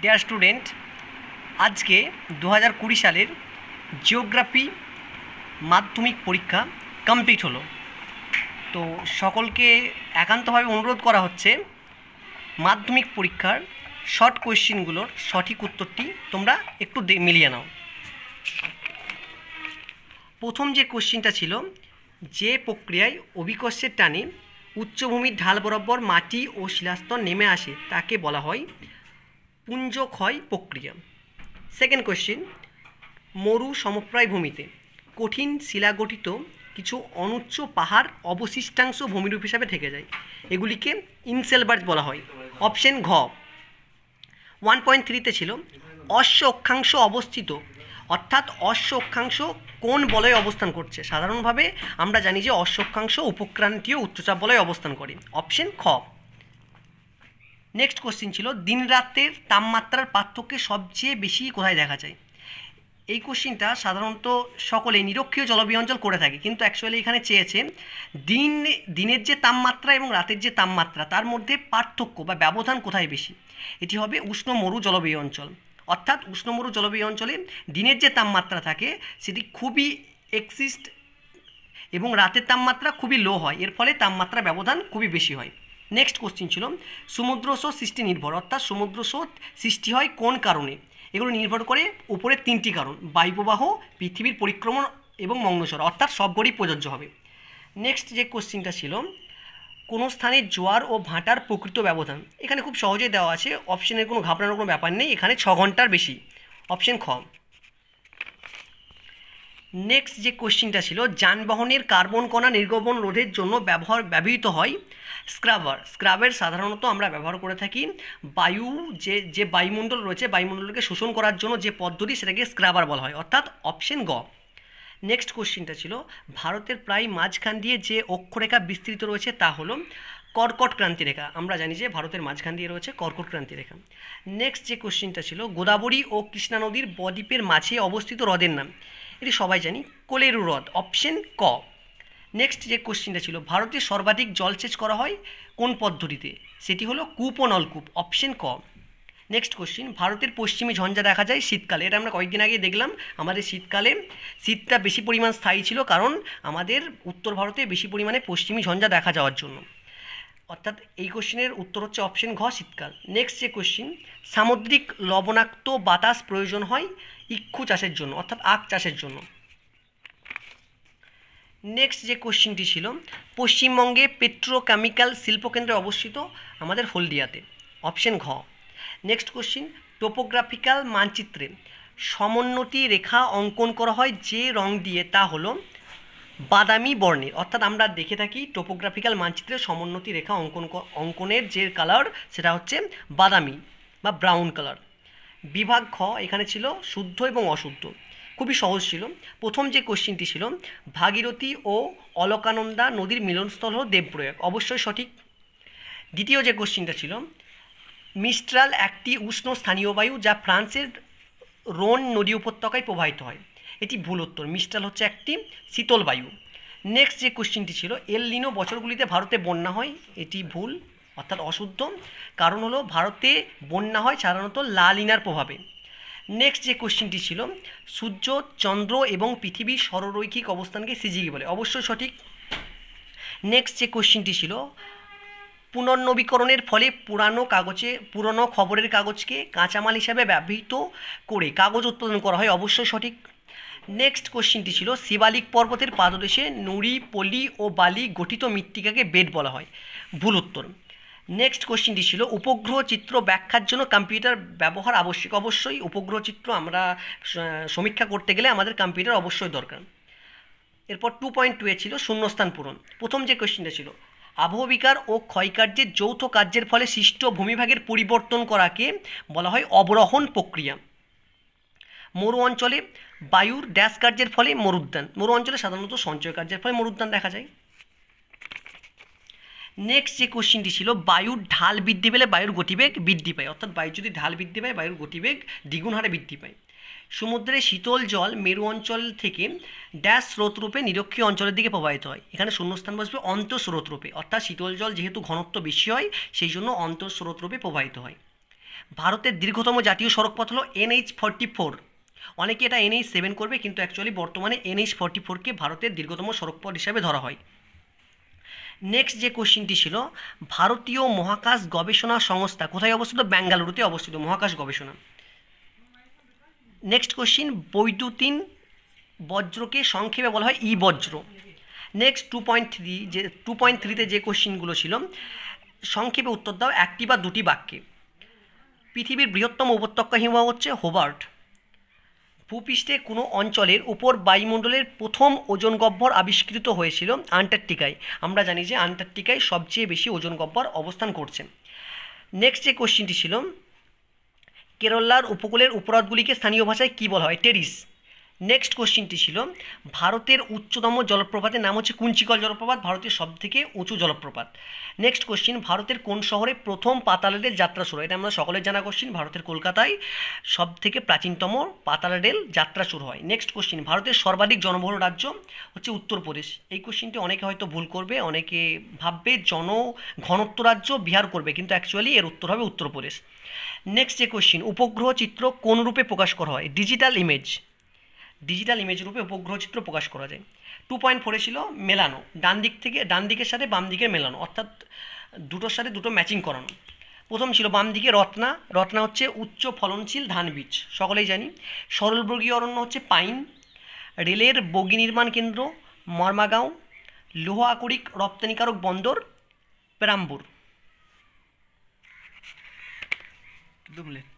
dear student আজকে দু হাজার কুড়ি সালের জিওগ্রাফি মাধ্যমিক পরীক্ষা কমপ্লিট হলো তো সকলকে একান্তভাবে অনুরোধ করা হচ্ছে মাধ্যমিক পরীক্ষার শর্ট কোয়েশ্চেনগুলোর সঠিক উত্তরটি তোমরা একটু মিলিয়ে নাও প্রথম যে কোশ্চিনটা ছিল যে প্রক্রিয়ায় অভিকর্ষের টানে উচ্চভূমির ঢাল বরাবর মাটি ও শিলাস্তর নেমে আসে তাকে বলা হয় পুঞ্জ ক্ষয় প্রক্রিয়া সেকেন্ড কোশ্চিন মরু সমপ্রায় ভূমিতে কঠিন শিলাগঠিত কিছু অনুচ্চ পাহাড় অবশিষ্টাংশ ভূমিরূপ হিসাবে থেকে যায় এগুলিকে ইনসেলবার্জ বলা হয় অপশন ঘ ওয়ান পয়েন্ট থ্রিতে ছিল অশ্ব অক্ষাংশ অবস্থিত অর্থাৎ অশ্ব অক্ষাংশ কোন বলয়ে অবস্থান করছে সাধারণভাবে আমরা জানি যে অশ্ব অক্ষাংশ উপক্রান্তীয় উচ্চচাপ বলয়ে অবস্থান করে অপশন খ নেক্সট কোশ্চেন ছিল দিন রাতের তাপমাত্রার পার্থক্য সবচেয়ে বেশি কোথায় দেখা যায় এই কোশ্চিনটা সাধারণত সকলে নিরক্ষীয় জলবায়ু অঞ্চল করে থাকে কিন্তু অ্যাকচুয়ালি এখানে চেয়েছে দিন দিনের যে তাপমাত্রা এবং রাতের যে তাপমাত্রা তার মধ্যে পার্থক্য বা ব্যবধান কোথায় বেশি এটি হবে উষ্ণ মরু জলবায়ু অঞ্চল অর্থাৎ উষ্ণ মরু জলবায়ু অঞ্চলে দিনের যে তাপমাত্রা থাকে সেটি খুবই এক্সিস্ট এবং রাতের তাপমাত্রা খুবই লো হয় এর ফলে তাপমাত্রা ব্যবধান খুবই বেশি হয় নেক্সট কোশ্চিন ছিল সমুদ্র স্রোত সৃষ্টি নির্ভর অর্থাৎ সমুদ্র স্রোত সৃষ্টি হয় কোন কারণে এগুলো নির্ভর করে উপরে তিনটি কারণ বায়ুপ্রবাহ পৃথিবীর পরিক্রমণ এবং মগ্নস্বর অর্থাৎ সবগড়ি প্রযোজ্য হবে নেক্সট যে কোশ্চিনটা ছিল কোনো স্থানে জোয়ার ও ভাটার প্রকৃত ব্যবধান এখানে খুব সহজে দেওয়া আছে অপশনের কোনো ঘাবড়ানোর কোনো ব্যাপার নেই এখানে ছ ঘন্টার বেশি অপশন খ নেক্সট যে কোশ্চিনটা ছিল যানবাহনের কার্বন কণা নির্গমন রোধের জন্য ব্যবহার ব্যবহৃত হয় স্ক্রাবার স্ক্রাবের সাধারণত আমরা ব্যবহার করে থাকি বায়ু যে যে বায়ুমণ্ডল রয়েছে বায়ুমণ্ডলকে শোষণ করার জন্য যে পদ্ধতি সেটাকে স্ক্রাবার বলা হয় অর্থাৎ অপশন গ নেক্সট কোশ্চিনটা ছিল ভারতের প্রায় মাঝখান দিয়ে যে অক্ষরেখা বিস্তৃত রয়েছে তা হলো কর্কট ক্রান্তি রেখা আমরা জানি যে ভারতের মাঝখান দিয়ে রয়েছে কর্কট ক্রান্তি রেখা নেক্সট যে কোশ্চিনটা ছিল গোদাবরী ও কৃষ্ণা নদীর বদ্বীপের মাঝে অবস্থিত হ্রদের নাম এটি সবাই জানি কোলেরু হ্রদ অপশন ক নেক্সট যে কোশ্চেনটা ছিল ভারতে সর্বাধিক জলসেচ করা হয় কোন পদ্ধতিতে সেটি হলো কূপ ও নলকূপ অপশন ক নেক্সট কোশ্চিন ভারতের পশ্চিমে ঝঞ্ঝা দেখা যায় শীতকালে এটা আমরা কয়েকদিন আগে দেখলাম আমাদের শীতকালে শীতটা বেশি পরিমাণ স্থায়ী ছিল কারণ আমাদের উত্তর ভারতে বেশি পরিমাণে পশ্চিমী ঝঞ্ঝা দেখা যাওয়ার জন্য অর্থাৎ এই কোশ্চেনের উত্তর হচ্ছে অপশন ঘ শীতকাল নেক্সট যে কোশ্চেন সামুদ্রিক লবণাক্ত বাতাস প্রয়োজন হয় ইক্ষু চাষের জন্য অর্থাৎ আখ চাষের জন্য নেক্সট যে কোশ্চেনটি ছিল পশ্চিমবঙ্গে পেট্রোকেমিক্যাল শিল্পকেন্দ্রে অবস্থিত আমাদের হলদিয়াতে অপশন ঘ নেক্সট কোশ্চিন টোপোগ্রাফিক্যাল মানচিত্রে সমোন্নতি রেখা অঙ্কন করা হয় যে রং দিয়ে তা হলো বাদামি বর্ণের অর্থাৎ আমরা দেখে থাকি টোপোগ্রাফিক্যাল মানচিত্রে সমোন্নতি রেখা অঙ্কন অঙ্কনের যে কালার সেটা হচ্ছে বাদামি বা ব্রাউন কালার বিভাগ খ এখানে ছিল শুদ্ধ এবং অশুদ্ধ খুবই সহজ ছিল প্রথম যে কোশ্চিনটি ছিল ভাগীরথী ও অলকানন্দা নদীর মিলনস্থল হল দেবপ্রয়াগ অবশ্যই সঠিক দ্বিতীয় যে কোশ্চিনটা ছিল মিস্ট্রাল একটি উষ্ণ স্থানীয় বায়ু যা ফ্রান্সের রোন নদী উপত্যকায় প্রবাহিত হয় এটি ভুল উত্তর মিস্টাল হচ্ছে একটি শীতল বায়ু নেক্সট যে কোশ্চিনটি ছিল এল লিনো বছরগুলিতে ভারতে বন্যা হয় এটি ভুল অর্থাৎ অশুদ্ধ কারণ হলো ভারতে বন্যা হয় সাধারণত লালিনার প্রভাবে নেক্সট যে কোশ্চিনটি ছিল সূর্য চন্দ্র এবং পৃথিবীর সররৈখিক অবস্থানকে সিজিকি বলে অবশ্যই সঠিক নেক্সট যে কোশ্চিনটি ছিল পুনর্নবীকরণের ফলে পুরানো কাগজে পুরনো খবরের কাগজকে কাঁচামাল হিসাবে ব্যবহৃত করে কাগজ উৎপাদন করা হয় অবশ্যই সঠিক নেক্সট কোশ্চিনটি ছিল শিবালিক পর্বতের পাদদেশে নুড়ি পলি ও বালি গঠিত মৃত্তিকাকে বেড বলা হয় ভুল উত্তর নেক্সট কোশ্চিনটি ছিল উপগ্রহ চিত্র ব্যাখ্যার জন্য কম্পিউটার ব্যবহার আবশ্যক অবশ্যই উপগ্রহ চিত্র আমরা সমীক্ষা করতে গেলে আমাদের কম্পিউটার অবশ্যই দরকার এরপর টু পয়েন্ট টু এ ছিল শূন্যস্থান পূরণ প্রথম যে কোশ্চিনটা ছিল আবহবিকার ও ক্ষয়কার্যের যৌথ কার্যের ফলে সৃষ্ট ভূমিভাগের পরিবর্তন করাকে বলা হয় অবরহণ প্রক্রিয়া মরু অঞ্চলে বায়ুর ড্যাশ কার্যের ফলে মরুদ্যান মরু অঞ্চলে সাধারণত সঞ্চয় কার্যের ফলে মরুদ্যান দেখা যায় নেক্সট যে কোশ্চিনটি ছিল বায়ুর ঢাল বৃদ্ধি পেলে বায়ুর গতিবেগ বৃদ্ধি পায় অর্থাৎ বায়ু যদি ঢাল বৃদ্ধি পায় বায়ুর গতিবেগ দ্বিগুণ হারে বৃদ্ধি পায় সমুদ্রে শীতল জল মেরু অঞ্চল থেকে ড্যাশ স্রোতরূপে নিরক্ষীয় অঞ্চলের দিকে প্রবাহিত হয় এখানে শূন্যস্থান বসবে অন্তঃস্রোতরূপে অর্থাৎ শীতল জল যেহেতু ঘনত্ব বেশি হয় সেই জন্য অন্তঃস্রোতরূপে প্রবাহিত হয় ভারতের দীর্ঘতম জাতীয় সড়কপথ হল এনএইচ ফর্টি ফোর অনেকে এটা এনএইচ সেভেন করবে কিন্তু অ্যাকচুয়ালি বর্তমানে এনএইচ ফর্টি ফোরকে ভারতের দীর্ঘতম পথ হিসাবে ধরা হয় নেক্সট যে কোশ্চিনটি ছিল ভারতীয় মহাকাশ গবেষণা সংস্থা কোথায় অবস্থিত ব্যাঙ্গালুরুতে অবস্থিত মহাকাশ গবেষণা নেক্সট কোশ্চিন বৈদ্যুতিন বজ্রকে সংক্ষেপে বলা হয় ই বজ্র নেক্সট টু পয়েন্ট থ্রি যে টু পয়েন্ট থ্রিতে যে কোশ্চিনগুলো ছিল সংক্ষেপে উত্তর দাও একটি বা দুটি বাক্যে পৃথিবীর বৃহত্তম উপত্যকা হিমবাহ হচ্ছে হোবার্ট ভূপৃষ্ঠে কোনো অঞ্চলের উপর বায়ুমণ্ডলের প্রথম ওজন গহ্বর আবিষ্কৃত হয়েছিল আন্টার্কটিকায় আমরা জানি যে আন্টার্কটিকায় সবচেয়ে বেশি ওজন গহ্বর অবস্থান করছে নেক্সট যে কোশ্চিনটি ছিল কেরলার উপকূলের উপরাধগুলিকে স্থানীয় ভাষায় কী বলা হয় টেরিস নেক্সট কোশ্চিনটি ছিল ভারতের উচ্চতম জলপ্রপাতের নাম হচ্ছে কুঞ্চিকল জলপ্রপাত ভারতের সবথেকে উঁচু জলপ্রপাত নেক্সট কোশ্চিন ভারতের কোন শহরে প্রথম পাতাল রেল যাত্রা শুরু এটা আমরা সকলে জানা কোশ্চিন ভারতের কলকাতায় সব থেকে প্রাচীনতম পাতাল রেল যাত্রা শুরু হয় নেক্সট কোশ্চিন ভারতের সর্বাধিক জনবহুল রাজ্য হচ্ছে উত্তরপ্রদেশ এই কোশ্চিনটি অনেকে হয়তো ভুল করবে অনেকে ভাববে জন ঘনত্ব রাজ্য বিহার করবে কিন্তু অ্যাকচুয়ালি এর উত্তর হবে উত্তরপ্রদেশ নেক্সট যে কোশ্চিন উপগ্রহ চিত্র কোন রূপে প্রকাশ করা হয় ডিজিটাল ইমেজ ডিজিটাল ইমেজ রূপে উপগ্রহ চিত্র প্রকাশ করা যায় টু পয়েন্ট ফোরে ছিল মেলানো ডান দিক থেকে ডান দিকের সাথে বাম দিকের মেলানো অর্থাৎ দুটোর সাথে দুটো ম্যাচিং করানো প্রথম ছিল বাম দিকে রত্না রত্না হচ্ছে উচ্চ ফলনশীল ধান বীজ সকলেই জানি সরলবর্গীয় অরণ্য হচ্ছে পাইন রেলের বগি নির্মাণ কেন্দ্র মর্মাগাঁও লোহা আকরিক রপ্তানিকারক বন্দর পেরাম্বুর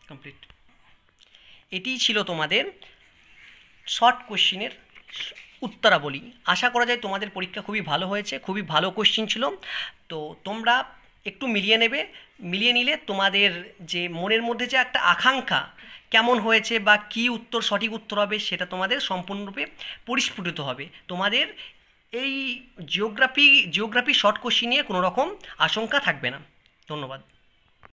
কমপ্লিট এটিই ছিল তোমাদের শর্ট কোশ্চিনের উত্তরাবলী আশা করা যায় তোমাদের পরীক্ষা খুবই ভালো হয়েছে খুবই ভালো কোশ্চিন ছিল তো তোমরা একটু মিলিয়ে নেবে মিলিয়ে নিলে তোমাদের যে মনের মধ্যে যে একটা আকাঙ্ক্ষা কেমন হয়েছে বা কি উত্তর সঠিক উত্তর হবে সেটা তোমাদের সম্পূর্ণরূপে পরিস্ফুটিত হবে তোমাদের এই জিওগ্রাফি জিওগ্রাফি শর্ট কোশ্চিন নিয়ে কোনো রকম আশঙ্কা থাকবে না ধন্যবাদ